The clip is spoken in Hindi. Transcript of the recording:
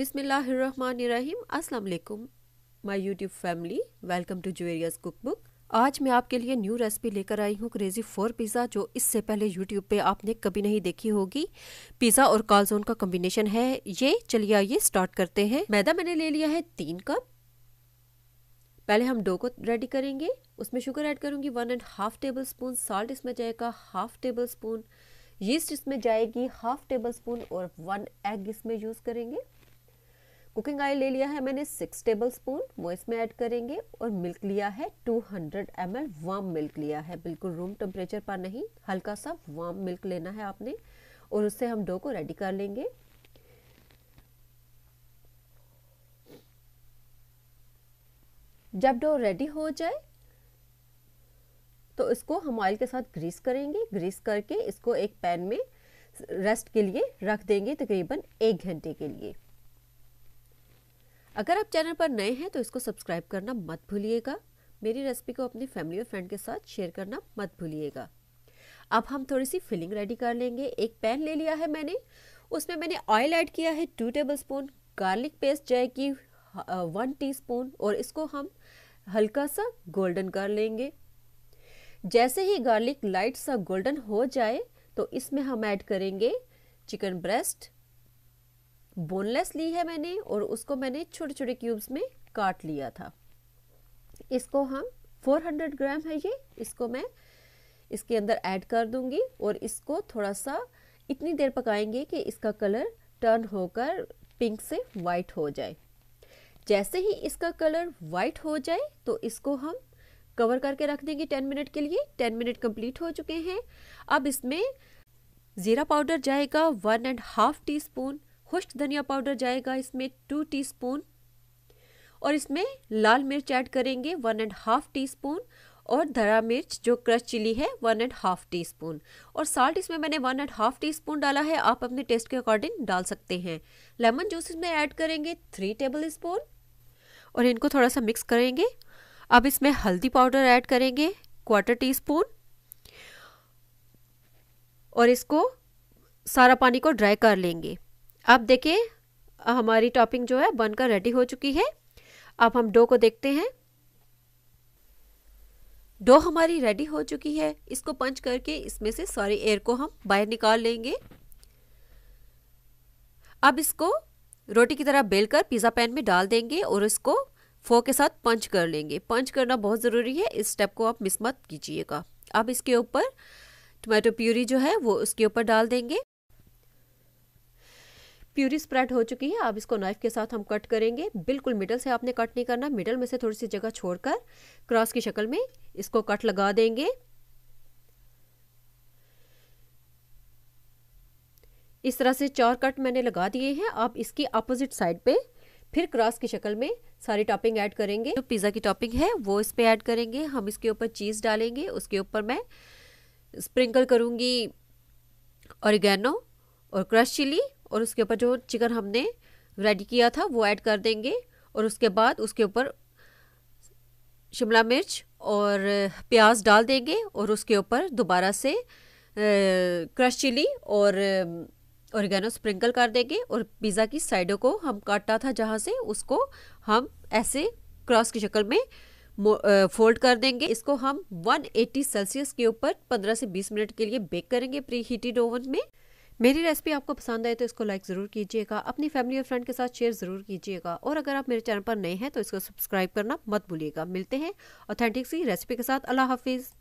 अस्सलाम वालेकुम my YouTube family welcome to Zueria's cook book आज मैं आपके लिए न्यू रेसिपी लेकर आई हूँ क्रेज़ी फोर पिज़्ज़ा जो इससे पहले यूट्यूब पे आपने कभी नहीं देखी होगी पिज़्ज़ा और कालजोन का कॉम्बिनेशन है ये चलिए आइए स्टार्ट करते हैं मैदा मैंने ले लिया है तीन कप पहले हम डो को रेडी करेंगे उसमें शुगर ऐड करूँगी one and half tablespoon salt इसमें जाएगा हाफ टेबल स्पून यीस्ट इसमें जाएगी हाफ टेबल स्पून और वन एग इसमें यूज़ करेंगे कुकिंग ऑयल ले लिया है मैंने सिक्स टेबल स्पून वो इसमें ऐड करेंगे और मिल्क लिया है 200 हंड्रेड एम एल वार्म मिल्क लिया है बिल्कुल रूम टेम्परेचर पर नहीं हल्का सा वार्म मिल्क लेना है आपने और उससे हम डो को रेडी कर लेंगे जब डो रेडी हो जाए तो इसको हम ऑयल के साथ ग्रीस करेंगे ग्रीस करके इसको एक पैन में रेस्ट के लिए रख देंगे तकरीबन एक घंटे के लिए अगर आप चैनल पर नए हैं तो इसको सब्सक्राइब करना मत भूलिएगा मेरी रेसिपी को अपनी फैमिली और फ्रेंड के साथ शेयर करना मत भूलिएगा अब हम थोड़ी सी फिलिंग रेडी कर लेंगे एक पैन ले लिया है मैंने उसमें मैंने ऑयल ऐड किया है two tablespoon garlic paste जय की वन टीस्पून और इसको हम हल्का सा गोल्डन कर लेंगे जैसे ही गार्लिक लाइट सा गोल्डन हो जाए तो इसमें हम ऐड करेंगे चिकन ब्रेस्ट बोनलेस ली है मैंने और उसको मैंने छोटे छोटे क्यूब्स में काट लिया था इसको हम 400 ग्राम है ये इसको मैं इसके अंदर ऐड कर दूंगी और इसको थोड़ा सा इतनी देर पकाएंगे कि इसका कलर टर्न होकर पिंक से वाइट हो जाए जैसे ही इसका कलर वाइट हो जाए तो इसको हम कवर करके रख देंगे टेन मिनट के लिए टेन मिनट कंप्लीट हो चुके हैं अब इसमें ज़ीरा पाउडर जाएगा one and half teaspoon खुश्क धनिया पाउडर जाएगा इसमें टू टीस्पून और इसमें लाल मिर्च ऐड करेंगे one and half teaspoon और धरा मिर्च जो क्रश चिली है one and half teaspoon और साल्ट इसमें मैंने one and half teaspoon डाला है आप अपने टेस्ट के अकॉर्डिंग डाल सकते हैं लेमन जूस इसमें ऐड करेंगे थ्री टेबल स्पून और इनको थोड़ा सा मिक्स करेंगे अब इसमें हल्दी पाउडर ऐड करेंगे क्वार्टर टी स्पून और इसको सारा पानी को ड्राई कर लेंगे अब देखिए हमारी टॉपिंग जो है बनकर रेडी हो चुकी है अब हम डो को देखते हैं डो हमारी रेडी हो चुकी है इसको पंच करके इसमें से सॉरी एयर को हम बाहर निकाल लेंगे अब इसको रोटी की तरह बेलकर पिज़्ज़ा पैन में डाल देंगे और इसको फो के साथ पंच कर लेंगे पंच करना बहुत ज़रूरी है इस स्टेप को आप मिस मत कीजिएगा अब इसके ऊपर टमाटो प्यूरी जो है वो उसके ऊपर डाल देंगे प्यूरी स्प्रेड हो चुकी है अब इसको नाइफ के साथ हम कट करेंगे बिल्कुल मिडल से आपने कट नहीं करना मिडल में से थोड़ी सी जगह छोड़कर क्रॉस की शक्ल में इसको कट लगा देंगे इस तरह से चार कट मैंने लगा दिए हैं आप इसकी अपोजिट साइड पे फिर क्रॉस की शक्ल में सारी टॉपिंग ऐड करेंगे जो पिज़्ज़ा की टॉपिंग है वो इस पर ऐड करेंगे हम इसके ऊपर चीज़ डालेंगे उसके ऊपर मैं स्प्रिंकल करूँगी औरगैनो और क्रश चिली और उसके ऊपर जो चिकन हमने रेडी किया था वो ऐड कर देंगे और उसके बाद उसके ऊपर शिमला मिर्च और प्याज डाल देंगे और उसके ऊपर दोबारा से क्रश चिली और औरगैनो स्प्रिंकल कर देंगे और पिज़्ज़ा की साइडों को हम काटा था जहाँ से उसको हम ऐसे क्रॉस की शक्ल में फोल्ड कर देंगे इसको हम 180 सेल्सियस के ऊपर 15 से 20 मिनट के लिए बेक करेंगे प्री हीटेड ओवन में मेरी रेसिपी आपको पसंद आए तो इसको लाइक ज़रूर कीजिएगा अपनी फैमिली और फ्रेंड के साथ शेयर ज़रूर कीजिएगा और अगर आप मेरे चैनल पर नए हैं तो इसको सब्सक्राइब करना मत भूलिएगा मिलते हैं ऑथेंटिक सी रेसिपी के साथ अल्लाह हाफिज़